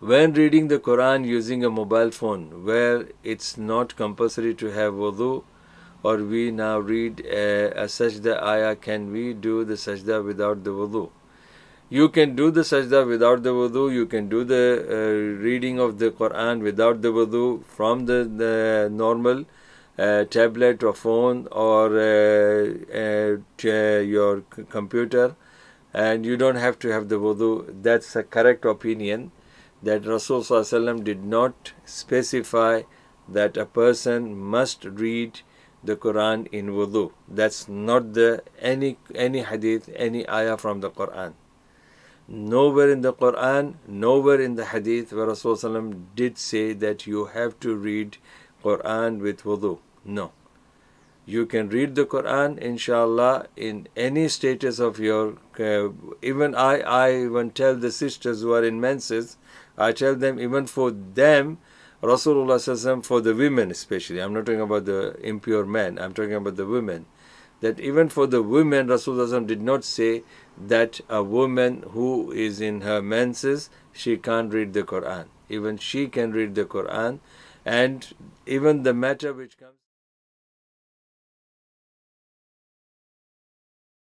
when reading the Quran using a mobile phone where it's not compulsory to have wudu or we now read a, eh, a sajda ayah, can we do the sajda without the wudu? You can do the sajda without the wudu, you can do the uh, reading of the Quran without the wudu from the, the normal uh, tablet or phone or uh, your computer and you don't have to have the wudu. That's a correct opinion that Rasul did not specify that a person must read the Quran in wudu. That's not the any any hadith, any ayah from the Quran. Nowhere in the Quran, nowhere in the hadith where Rasulullah did say that you have to read Quran with wudu. No you can read the Quran inshallah in any status of your uh, even I I even tell the sisters who are in menses I tell them even for them Rasulullah for the women especially I'm not talking about the impure men I'm talking about the women that even for the women Rasulullah did not say that a woman who is in her menses she can't read the Quran even she can read the Quran and even the matter which comes